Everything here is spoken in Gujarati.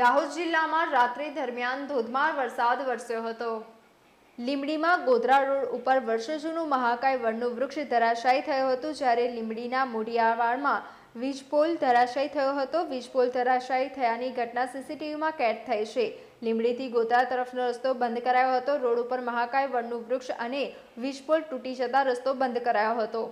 દાહોદ જિલ્લામાં રાત્રિ દરમિયાન ધોધમાર વરસાદ વરસ્યો હતો લીમડીમાં ગોધરા રોડ ઉપર વર્ષો જૂનું મહાકાય વડનું વૃક્ષ ધરાશાયી થયું હતું જ્યારે લીમડીના મોડિયાવાડમાં વીજપોલ ધરાશાયી થયો હતો વીજપોલ ધરાશાયી થયાની ઘટના સીસીટીવીમાં કેદ થઈ છે લીમડીથી ગોધરા તરફનો રસ્તો બંધ કરાયો હતો રોડ ઉપર મહાકાય વડનું વૃક્ષ અને વીજપોલ તૂટી જતા રસ્તો બંધ કરાયો હતો